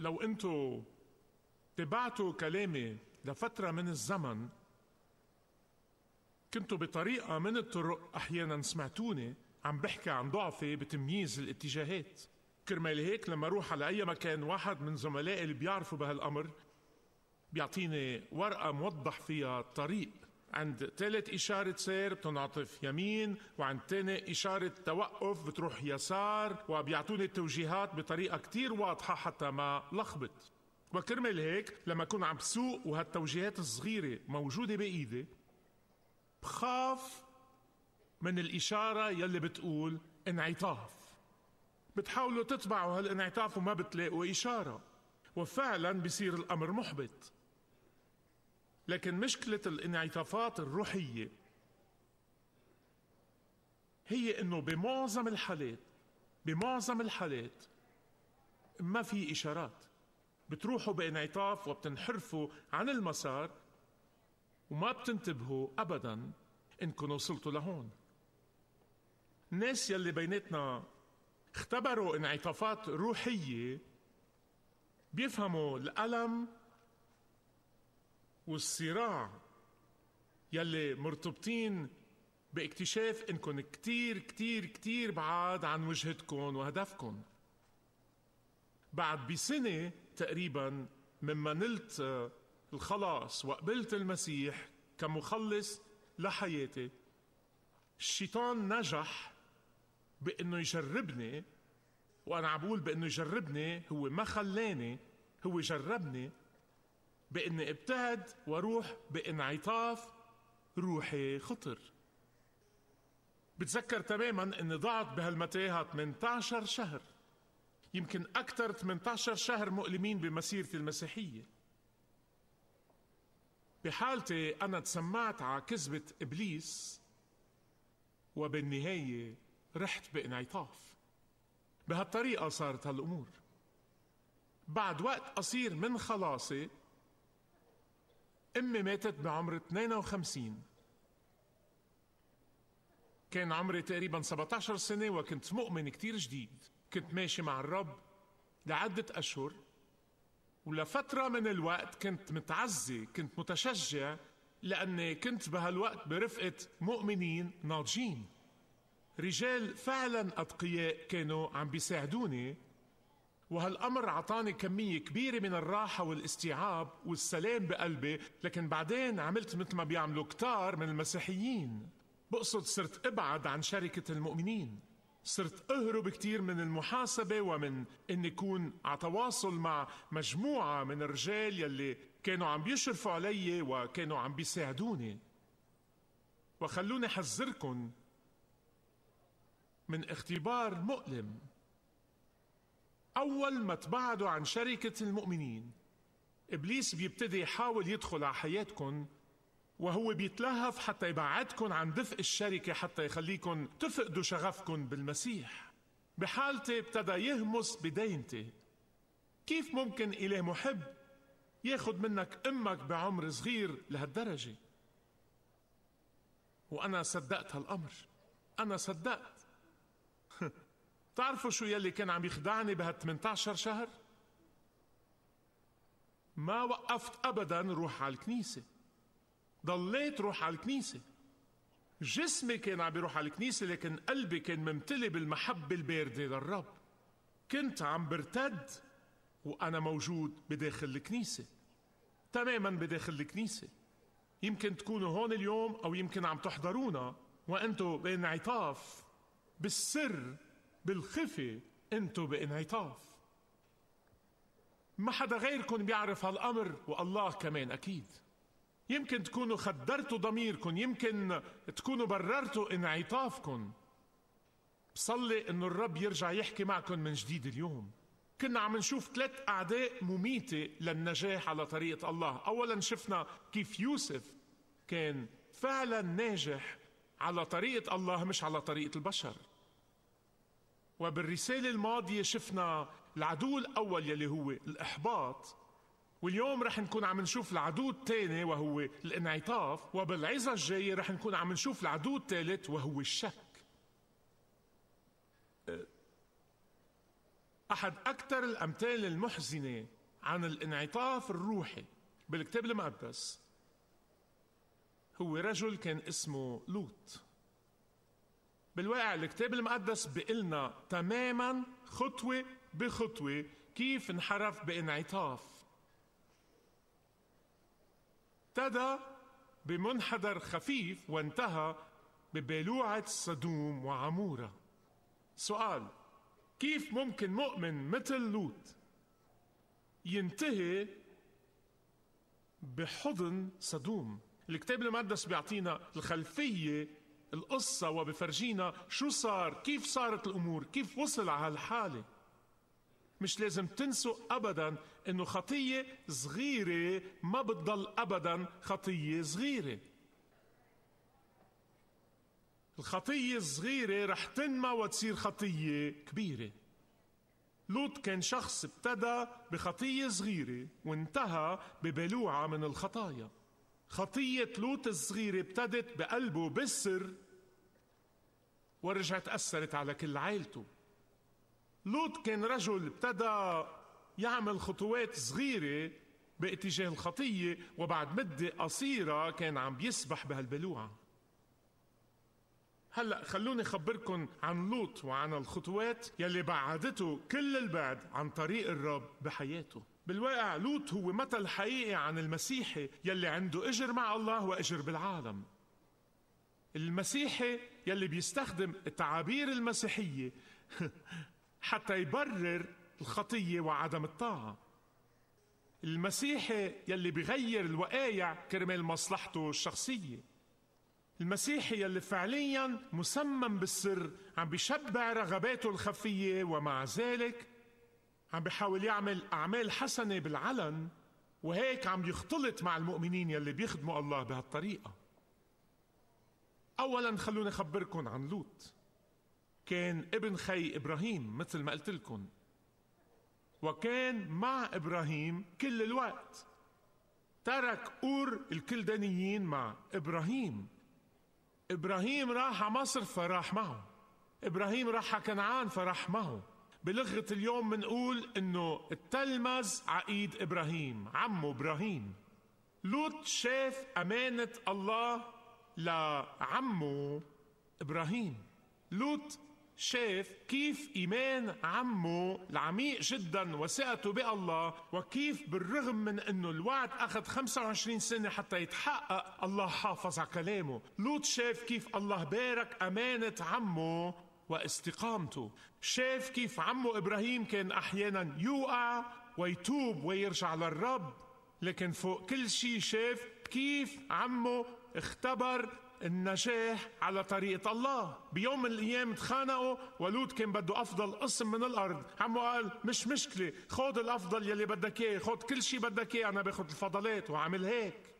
لو انتوا تبعتوا كلامي لفترة من الزمن كنتوا بطريقة من الطرق أحيانا سمعتوني عم بحكي عن ضعفي بتمييز الاتجاهات كرمال هيك لما أروح على أي مكان واحد من زملائي اللي بيعرفوا بهالأمر بيعطيني ورقة موضح فيها الطريق عند ثالث إشارة سير بتنعطف يمين وعند تاني إشارة توقف بتروح يسار وبيعطوني التوجيهات بطريقة كتير واضحة حتى ما لخبط وكرمال هيك لما أكون عم بسوق وهالتوجيهات الصغيرة موجودة بإيدي بخاف من الإشارة يلي بتقول انعطاف بتحاولوا تتبعوا هالانعطاف وما بتلاقوا إشارة وفعلا بصير الأمر محبط لكن مشكلة الانعطافات الروحية هي انه بمعظم الحالات بمعظم الحالات ما في اشارات بتروحوا بانعطاف وبتنحرفوا عن المسار وما بتنتبهوا ابدا انكم وصلتوا لهون الناس يلي بيناتنا اختبروا انعطافات روحيه بيفهموا الالم والصراع يلي مرتبطين باكتشاف انكم كتير كتير كتير بعاد عن وجهتكم وهدفكم بعد بسنة تقريبا مما نلت الخلاص وقبلت المسيح كمخلص لحياتي الشيطان نجح بانه يجربني وانا عم بقول بانه يجربني هو ما خلاني هو جربني بإني ابتهد وأروح بانعطاف روحي خطر بتذكر تماما اني ضعت بهالمتاهة 18 شهر يمكن أكثر 18 شهر مؤلمين بمسيرتي المسيحية بحالتي أنا تسمعت على كذبة إبليس وبالنهاية رحت بانعطاف بهالطريقة صارت هالأمور بعد وقت قصير من خلاصي أمي ماتت بعمر 52 كان عمري تقريبا 17 سنة وكنت مؤمن كتير جديد كنت ماشي مع الرب لعدة أشهر ولفترة من الوقت كنت متعزي كنت متشجع لأني كنت بهالوقت برفقة مؤمنين ناضجين رجال فعلا أتقياء كانوا عم بيساعدوني وهالأمر عطاني كمية كبيرة من الراحة والاستيعاب والسلام بقلبي لكن بعدين عملت مثل ما بيعملوا كتار من المسيحيين بقصد صرت أبعد عن شركة المؤمنين صرت أهرب كتير من المحاسبة ومن إني أكون على تواصل مع مجموعة من الرجال يلي كانوا عم بيشرفوا علي وكانوا عم بيساعدوني وخلوني حذركن من اختبار مؤلم أول ما تبعدوا عن شركة المؤمنين إبليس بيبتدي يحاول يدخل على حياتكم وهو بيتلهف حتى يبعدكم عن دفء الشركة حتى يخليكم تفقدوا شغفكم بالمسيح بحالتي ابتدى يهمس بدينتي كيف ممكن إله محب ياخد منك أمك بعمر صغير لهالدرجة وأنا صدقت هالأمر أنا صدقت بتعرفوا شو يلي كان عم يخدعني بهال 18 شهر؟ ما وقفت ابدا روح على الكنيسه ضليت روح على الكنيسه جسمي كان عم يروح على الكنيسه لكن قلبي كان ممتلي بالمحبه البارده للرب كنت عم برتد وانا موجود بداخل الكنيسه تماما بداخل الكنيسه يمكن تكونوا هون اليوم او يمكن عم تحضرونا وانتم بانعطاف بالسر بالخفي انتو بانعطاف ما حدا غيركم بيعرف هالامر والله كمان اكيد يمكن تكونوا خدرتوا ضميركم يمكن تكونوا بررتوا انعطافكم بصلي انه الرب يرجع يحكي معكم من جديد اليوم كنا عم نشوف ثلاث اعداء مميته للنجاح على طريقه الله اولا شفنا كيف يوسف كان فعلا ناجح على طريقه الله مش على طريقه البشر وبالرسالة الماضية شفنا العدو الأول يلي هو الإحباط واليوم رح نكون عم نشوف العدو الثاني وهو الانعطاف وبالعظة الجاية رح نكون عم نشوف العدو الثالث وهو الشك أحد أكثر الأمثال المحزنة عن الانعطاف الروحي بالكتاب المقدس هو رجل كان اسمه لوط بالواقع الكتاب المقدس بقلنا تماما خطوة بخطوة كيف انحرف بانعطاف ابتدى بمنحدر خفيف وانتهى ببلوعة صدوم وعمورة سؤال كيف ممكن مؤمن مثل لوط ينتهي بحضن صدوم الكتاب المقدس بيعطينا الخلفية القصة وبفرجينا شو صار كيف صارت الأمور كيف وصل على هالحالة مش لازم تنسوا أبدا أنه خطية صغيرة ما بتضل أبدا خطية صغيرة الخطية الصغيرة رح تنمى وتصير خطية كبيرة لوط كان شخص ابتدى بخطية صغيرة وانتهى ببلوعة من الخطايا خطية لوط الصغيرة ابتدت بقلبه بالسر ورجعت أثرت على كل عائلته لوط كان رجل ابتدى يعمل خطوات صغيرة باتجاه الخطية وبعد مدة قصيرة كان عم بيسبح بهالبلوعة هلا خلوني خبركن عن لوط وعن الخطوات يلي بعدته كل البعد عن طريق الرب بحياته بالواقع لوط هو مثل حقيقي عن المسيحي يلي عنده اجر مع الله واجر بالعالم المسيحي يلي بيستخدم التعابير المسيحيه حتى يبرر الخطيه وعدم الطاعه المسيحي يلي بغير الوقايع كرمال مصلحته الشخصيه المسيحي يلي فعليا مسمم بالسر عم بيشبع رغباته الخفيه ومع ذلك عم بيحاول يعمل أعمال حسنة بالعلن وهيك عم يختلط مع المؤمنين يلي بيخدموا الله بهالطريقة أولا خلوني أخبركم عن لوط كان ابن خي إبراهيم مثل ما قلت لكم وكان مع إبراهيم كل الوقت ترك أور الكلدانيين مع إبراهيم إبراهيم راح على مصر فراح معه إبراهيم راح على كنعان فراح معه بلغة اليوم منقول إنه التلمذ عقيد إبراهيم عمه إبراهيم لوط شاف أمانة الله لعمه إبراهيم لوط شاف كيف إيمان عمه العميق جدا وثقته بالله وكيف بالرغم من أنه الوعد أخذ 25 سنة حتى يتحقق الله حافظ على كلامه لوط شاف كيف الله بارك أمانة عمه واستقامته شاف كيف عمه إبراهيم كان أحيانا يوقع ويتوب ويرجع للرب لكن فوق كل شيء شاف كيف عمه اختبر النجاح على طريقة الله بيوم من الأيام تخانقوا ولود كان بده أفضل قسم من الأرض عمه قال مش مشكلة خود الأفضل يلي بدك إياه خود كل شيء بدك إياه أنا باخد الفضلات وعمل هيك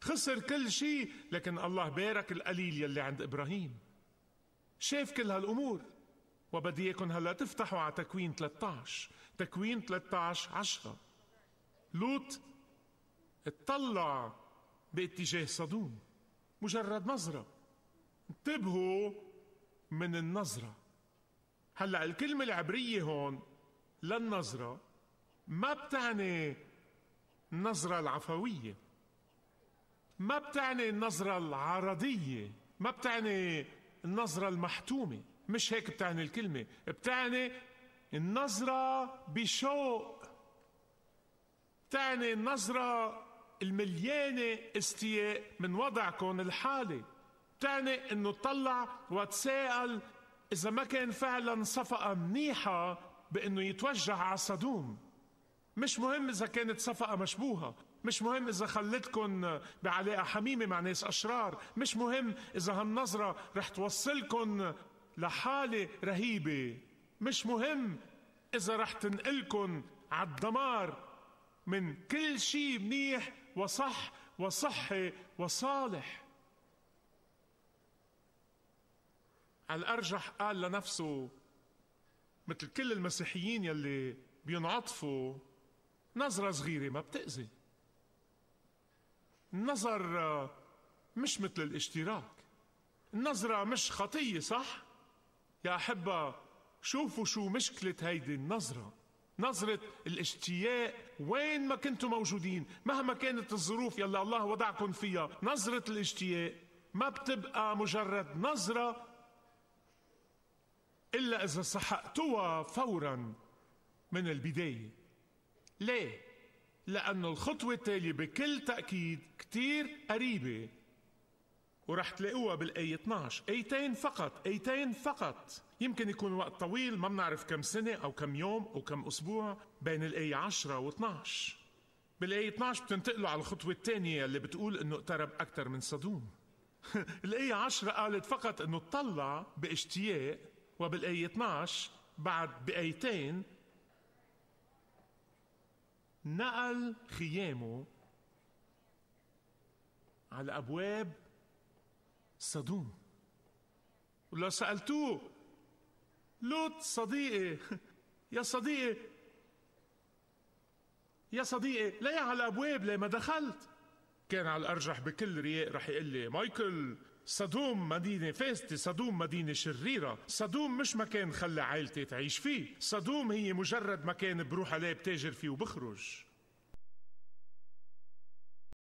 خسر كل شيء لكن الله بارك القليل يلي عند إبراهيم شاف كل هالأمور وبدي إياكم هلا تفتحوا على تكوين 13 تكوين 13 10 لوط اطلع باتجاه صدوم مجرد نظرة انتبهوا من النظرة هلا الكلمة العبرية هون للنظرة ما بتعني النظرة العفوية ما بتعني النظرة العرضية ما بتعني النظرة المحتومة مش هيك بتعني الكلمة بتعني النظرة بشوق بتعني النظرة المليانة استياء من وضعكم الحالي بتعني انه تطلع وتساءل اذا ما كان فعلا صفقة منيحة بانه يتوجه على صدوم مش مهم اذا كانت صفقة مشبوهة مش مهم إذا خلتكن بعلاقة حميمة مع ناس أشرار مش مهم إذا هالنظرة رح توصلكن لحالة رهيبة مش مهم إذا رح تنقلكن عالدمار من كل شيء منيح وصح وصحي وصالح على الأرجح قال لنفسه مثل كل المسيحيين يلي بينعطفوا نظرة صغيرة ما بتأذي النظر مش مثل الاشتراك النظرة مش خطية صح؟ يا أحبة شوفوا شو مشكلة هيدي النظرة نظرة الاشتياق وين ما كنتوا موجودين مهما كانت الظروف يلا الله وضعكم فيها نظرة الاشتياق ما بتبقى مجرد نظرة إلا إذا سحقتوها فورا من البداية ليه؟ لأنه الخطوة التالية بكل تأكيد كتير قريبة ورح تلاقوها بالآية 12 آيتين فقط آيتين فقط يمكن يكون وقت طويل ما بنعرف كم سنة أو كم يوم أو كم أسبوع بين الآية 10 و 12 بالآية 12 بتنتقلوا على الخطوة الثانية اللي بتقول إنه اقترب أكثر من صدوم الآية 10 قالت فقط إنه اطلع باشتياق وبالآية 12 بعد بآيتين نقل خيامه على أبواب صدوم ولو سألتوه لوط صديقي يا صديقي يا صديقي ليه على الابواب ليه ما دخلت كان على الأرجح بكل رياء رح يقول لي مايكل صدوم مدينة فاسدة صدوم مدينة شريرة صدوم مش مكان خلى عائلتي تعيش فيه صدوم هي مجرد مكان بروح عليه بتاجر فيه وبخرج